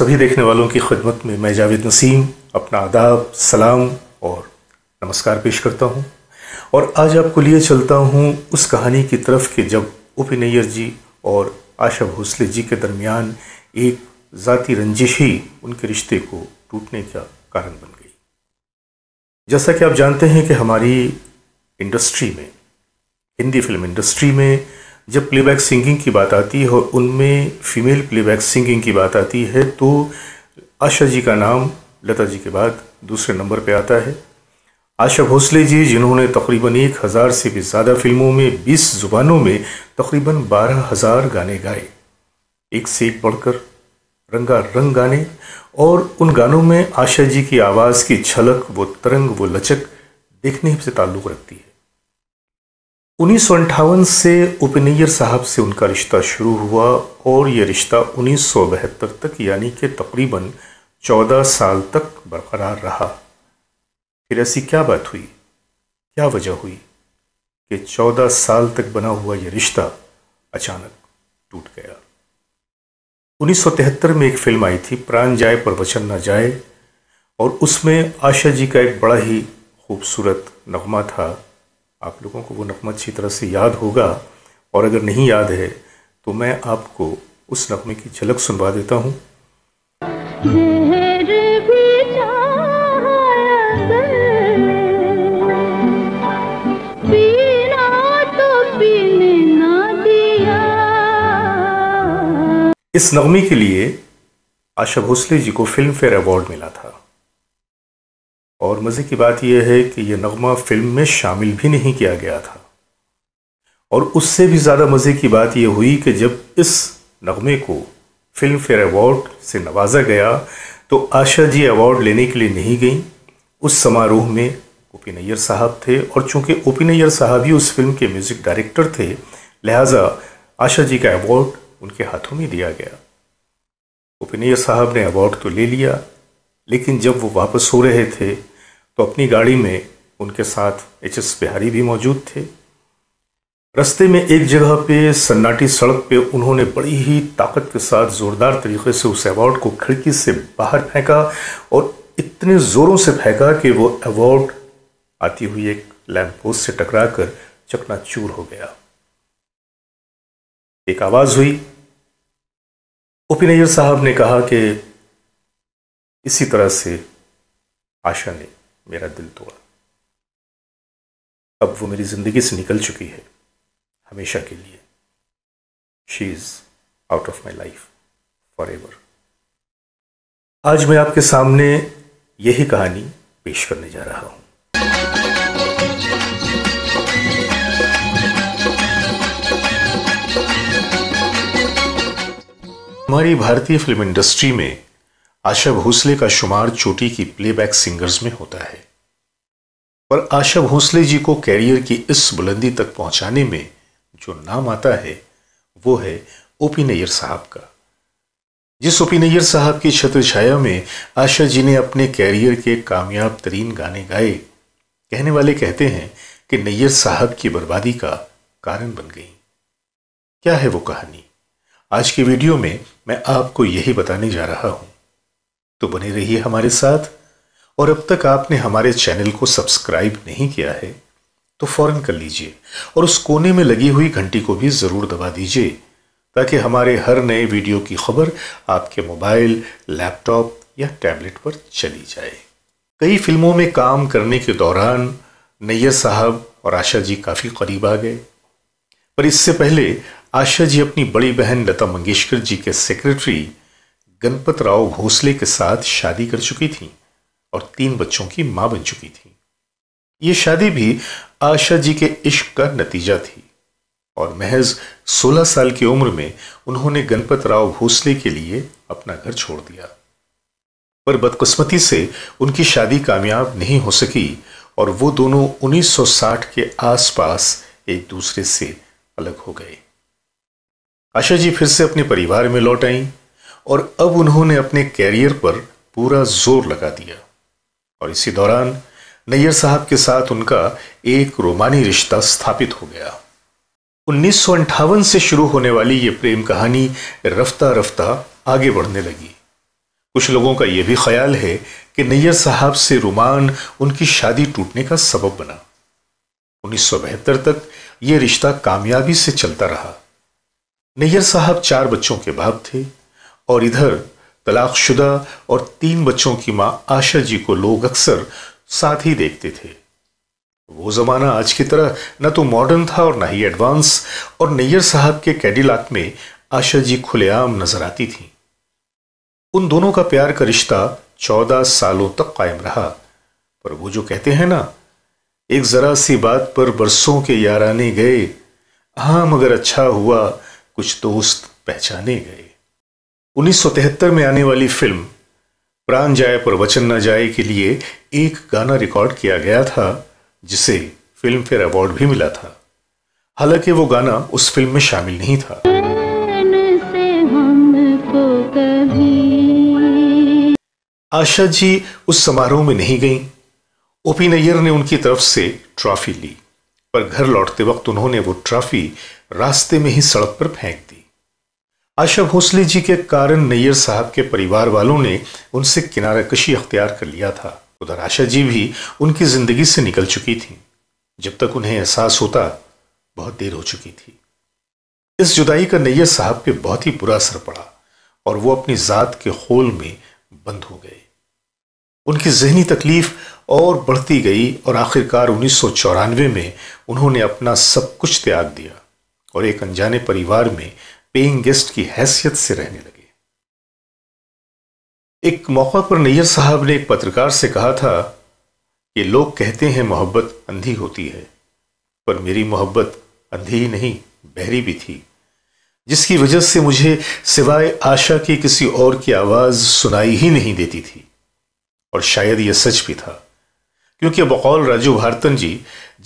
सभी देखने वालों की खदमत में मैं जावेद नसीम अपना आदाब सलाम और नमस्कार पेश करता हूँ और आज आपको लिए चलता हूँ उस कहानी की तरफ कि जब उपिनयर जी और आशा भोसले जी के दरमियान एक ज़ाती रंजिश ही उनके रिश्ते को टूटने का कारण बन गई जैसा कि आप जानते हैं कि हमारी इंडस्ट्री में हिंदी फिल्म इंडस्ट्री में जब प्लेबैक सिंगिंग की बात आती है और उनमें फ़ीमेल प्लेबैक सिंगिंग की बात आती है तो आशा जी का नाम लता जी के बाद दूसरे नंबर पे आता है आशा भोसले जी जिन्होंने तकरीबन एक हज़ार से भी ज़्यादा फिल्मों में बीस ज़ुबानों में तकरीबन बारह हज़ार गाने गाए एक से एक बढ़कर रंगा रंग गाने और उन गानों में आशा जी की आवाज़ की छलक वो तरंग वो लचक देखने से ताल्लुक़ रखती है उन्नीस से उपनैयर साहब से उनका रिश्ता शुरू हुआ और ये रिश्ता उन्नीस तक यानी कि तकरीबन 14 साल तक बरकरार रहा फिर ऐसी क्या बात हुई क्या वजह हुई कि 14 साल तक बना हुआ ये रिश्ता अचानक टूट गया 1973 में एक फिल्म आई थी प्राण जाए पर वचन ना जाए और उसमें आशा जी का एक बड़ा ही खूबसूरत नगमा था आप लोगों को वो नगमा अच्छी तरह से याद होगा और अगर नहीं याद है तो मैं आपको उस नगमे की झलक सुनवा देता हूँ तो इस नगमे के लिए आशा भोसले जी को फिल्म फेयर अवार्ड मिला था और मज़े की बात यह है कि यह नगमा फ़िल्म में शामिल भी नहीं किया गया था और उससे भी ज़्यादा मज़े की बात यह हुई कि जब इस नगमे को फिल्म फेयर अवार्ड से नवाजा गया तो आशा जी अवार्ड लेने के लिए नहीं गई उस समारोह में ओपी नैयर साहब थे और चूंकि ओपी नैयर साहब ही उस फिल्म के म्यूज़िक डायरेक्टर थे लिहाजा आशा जी का अवार्ड उनके हाथों में दिया गया ओपी नैयर साहब ने अवार्ड तो ले लिया लेकिन जब वो वापस हो रहे थे तो अपनी गाड़ी में उनके साथ एच एस बिहारी भी मौजूद थे रस्ते में एक जगह पे सन्नाटी सड़क पे उन्होंने बड़ी ही ताकत के साथ ज़ोरदार तरीके से उस अवार्ड को खिड़की से बाहर फेंका और इतने ज़ोरों से फेंका कि वो अवार्ड आती हुई एक लैम्प पोस्ट से टकरा कर चकनाचूर हो गया एक आवाज़ हुई ओपी साहब ने कहा कि इसी तरह से आशा ने मेरा दिल तोड़ा अब वो मेरी ज़िंदगी से निकल चुकी है हमेशा के लिए she is out of my life forever आज मैं आपके सामने यही कहानी पेश करने जा रहा हूं हमारी भारतीय फिल्म इंडस्ट्री में आशा भोसले का शुमार चोटी की प्लेबैक सिंगर्स में होता है पर आशा भोसले जी को कैरियर की इस बुलंदी तक पहुंचाने में जो नाम आता है वो है ओपी नैयर साहब का जिस ओपी नैयर साहब की छत्र छाया में आशा जी ने अपने कैरियर के कामयाब तरीन गाने गाए कहने वाले कहते हैं कि नैयर साहब की बर्बादी का कारण बन गई क्या है वो कहानी आज के वीडियो में मैं आपको यही बताने जा रहा हूं तो बने रहिए हमारे साथ और अब तक आपने हमारे चैनल को सब्सक्राइब नहीं किया है तो फौरन कर लीजिए और उस कोने में लगी हुई घंटी को भी ज़रूर दबा दीजिए ताकि हमारे हर नए वीडियो की खबर आपके मोबाइल लैपटॉप या टैबलेट पर चली जाए कई फिल्मों में काम करने के दौरान नैयर साहब और आशा जी काफ़ी करीब आ गए पर इससे पहले आशा जी अपनी बड़ी बहन लता मंगेशकर जी के सेक्रेटरी गणपत राव घोसले के साथ शादी कर चुकी थी और तीन बच्चों की मां बन चुकी थी ये शादी भी आशा जी के इश्क का नतीजा थी और महज 16 साल की उम्र में उन्होंने गणपत राव भोसले के लिए अपना घर छोड़ दिया पर बदकिस्मती से उनकी शादी कामयाब नहीं हो सकी और वो दोनों 1960 के आसपास एक दूसरे से अलग हो गए आशा जी फिर से अपने परिवार में लौट आईं और अब उन्होंने अपने कैरियर पर पूरा जोर लगा दिया और इसी दौरान नैयर साहब के साथ उनका एक रोमानी रिश्ता स्थापित हो गया उन्नीस से शुरू होने वाली ये प्रेम कहानी रफ्ता रफ्ता आगे बढ़ने लगी कुछ लोगों का यह भी ख्याल है कि नैयर साहब से रोमान उनकी शादी टूटने का सबब बना उन्नीस तक यह रिश्ता कामयाबी से चलता रहा नैयर साहब चार बच्चों के बाप थे और इधर तलाकशुदा और तीन बच्चों की मां आशा जी को लोग अक्सर साथ ही देखते थे वो ज़माना आज की तरह न तो मॉडर्न था और न ही एडवांस और नैयर साहब के कैडिलाक में आशा जी खुलेआम नजर आती थी उन दोनों का प्यार का रिश्ता चौदह सालों तक कायम रहा पर वो जो कहते हैं ना एक जरा सी बात पर बरसों के यार आने गए हाँ मगर अच्छा हुआ कुछ दोस्त पहचाने गए उन्नीस में आने वाली फिल्म प्राण जाए पर वचन न जाए के लिए एक गाना रिकॉर्ड किया गया था जिसे फिल्म फेयर अवार्ड भी मिला था हालांकि वो गाना उस फिल्म में शामिल नहीं था आशा जी उस समारोह में नहीं गईं। ओपी नैयर ने उनकी तरफ से ट्रॉफी ली पर घर लौटते वक्त उन्होंने वो ट्रॉफी रास्ते में ही सड़क पर फेंक दी आशा भोसले जी के कारण नैयर साहब के परिवार वालों ने उनसे किनारा कशी अख्तियार कर लिया था उधर आशा जी भी उनकी जिंदगी से निकल चुकी थी जब तक उन्हें एहसास होता बहुत देर हो चुकी थी इस जुदाई का नैयर साहब पे बहुत ही बुरा असर पड़ा और वो अपनी ज़ात के खोल में बंद हो गए उनकी जहनी तकलीफ और बढ़ती गई और आखिरकार उन्नीस में उन्होंने अपना सब कुछ त्याग दिया और एक अनजाने परिवार में पेइंग गेस्ट की हैसियत से रहने लगे एक मौका पर नैयर साहब ने एक पत्रकार से कहा था कि लोग कहते हैं मोहब्बत अंधी होती है पर मेरी मोहब्बत अंधी ही नहीं बहरी भी थी जिसकी वजह से मुझे सिवाय आशा की किसी और की आवाज सुनाई ही नहीं देती थी और शायद यह सच भी था क्योंकि बकौल राजू भारतन जी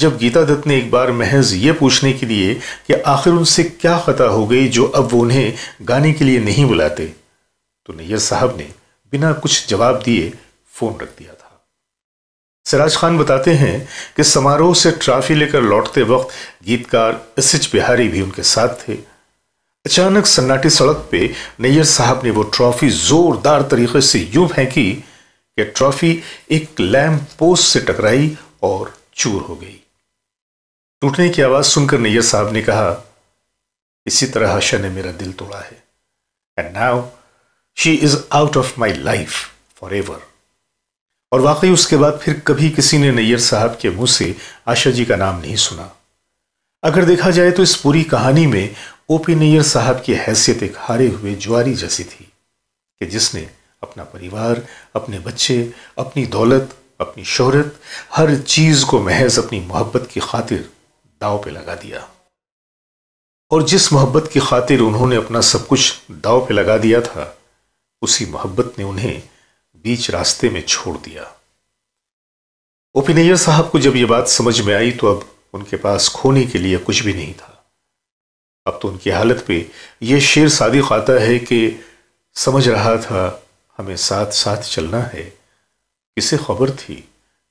जब गीता दत्त ने एक बार महज ये पूछने के लिए कि आखिर उनसे क्या खता हो गई जो अब वो उन्हें गाने के लिए नहीं बुलाते तो नैयर साहब ने बिना कुछ जवाब दिए फोन रख दिया था सराज खान बताते हैं कि समारोह से ट्रॉफी लेकर लौटते वक्त गीतकार एस एच बिहारी भी उनके साथ थे अचानक सन्नाटी सड़क पे नैयर साहब ने वो ट्रॉफी जोरदार तरीके से यूं फेंकी कि ट्रॉफी एक लैम्प पोस्ट से टकराई और चूर हो गई टूटने की आवाज़ सुनकर नैयर साहब ने कहा इसी तरह आशा ने मेरा दिल तोड़ा है and now she is out of my life forever और वाकई उसके बाद फिर कभी किसी ने नैयर साहब के मुंह से आशा जी का नाम नहीं सुना अगर देखा जाए तो इस पूरी कहानी में ओपी नैयर साहब की हैसियत एक हारे हुए ज्वारी जैसी थी कि जिसने अपना परिवार अपने बच्चे अपनी दौलत अपनी शोहरत हर चीज़ को महज अपनी मोहब्बत की खातिर दाव पे लगा दिया और जिस मोहब्बत की खातिर उन्होंने अपना सब कुछ दाव पे लगा दिया था उसी मोहब्बत ने उन्हें बीच रास्ते में छोड़ दिया ओपिनैया साहब को जब यह बात समझ में आई तो अब उनके पास खोने के लिए कुछ भी नहीं था अब तो उनकी हालत पे यह शेर सादिक आता है कि समझ रहा था हमें साथ साथ चलना है किसे खबर थी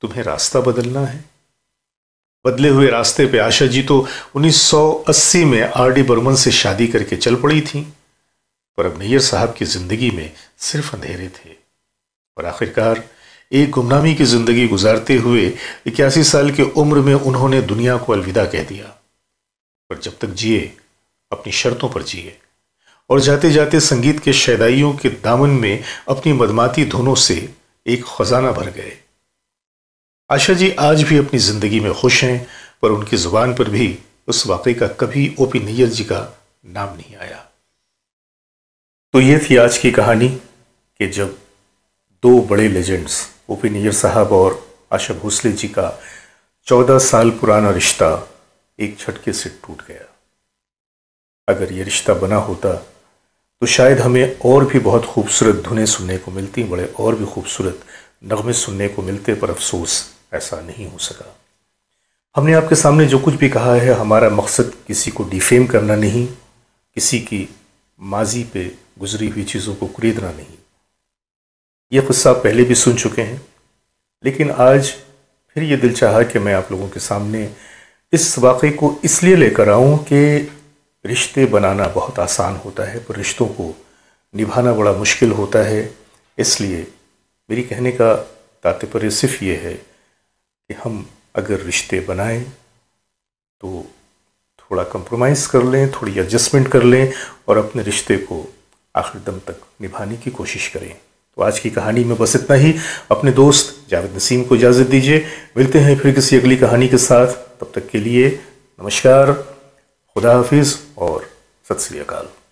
तुम्हें रास्ता बदलना है बदले हुए रास्ते पे आशा जी तो 1980 में आर डी बर्मन से शादी करके चल पड़ी थी पर अब नैयर साहब की जिंदगी में सिर्फ अंधेरे थे और आखिरकार एक गुमनामी की जिंदगी गुजारते हुए इक्यासी साल की उम्र में उन्होंने दुनिया को अलविदा कह दिया पर जब तक जिए अपनी शर्तों पर जिए और जाते जाते संगीत के शैदाइयों के दामन में अपनी मदमाती धुनों से एक खजाना भर गए आशा जी आज भी अपनी ज़िंदगी में खुश हैं पर उनकी ज़ुबान पर भी उस वाकई का कभी ओ पी नैयर जी का नाम नहीं आया तो ये थी आज की कहानी कि जब दो बड़े लेजेंड्स ओ पी नैयर साहब और आशा भोसले जी का चौदह साल पुराना रिश्ता एक झटके से टूट गया अगर ये रिश्ता बना होता तो शायद हमें और भी बहुत खूबसूरत धुनें सुनने को मिलती बड़े और भी खूबसूरत नगमे सुनने को मिलते पर अफसोस ऐसा नहीं हो सका हमने आपके सामने जो कुछ भी कहा है हमारा मकसद किसी को डिफेम करना नहीं किसी की माजी पे गुजरी हुई चीज़ों को खरीदना नहीं ये किस्सा पहले भी सुन चुके हैं लेकिन आज फिर ये दिल चाहा कि मैं आप लोगों के सामने इस वाक़े को इसलिए लेकर आऊँ कि रिश्ते बनाना बहुत आसान होता है पर रिश्तों को निभाना बड़ा मुश्किल होता है इसलिए मेरी कहने का तात्पर्य सिर्फ ये है कि हम अगर रिश्ते बनाएं तो थोड़ा कंप्रोमाइज़ कर लें थोड़ी एडजस्टमेंट कर लें और अपने रिश्ते को आखिर दम तक निभाने की कोशिश करें तो आज की कहानी में बस इतना ही अपने दोस्त जावेद नसीम को इजाज़त दीजिए मिलते हैं फिर किसी अगली कहानी के साथ तब तक के लिए नमस्कार खुदा हाफिज़ और सत श्री अकाल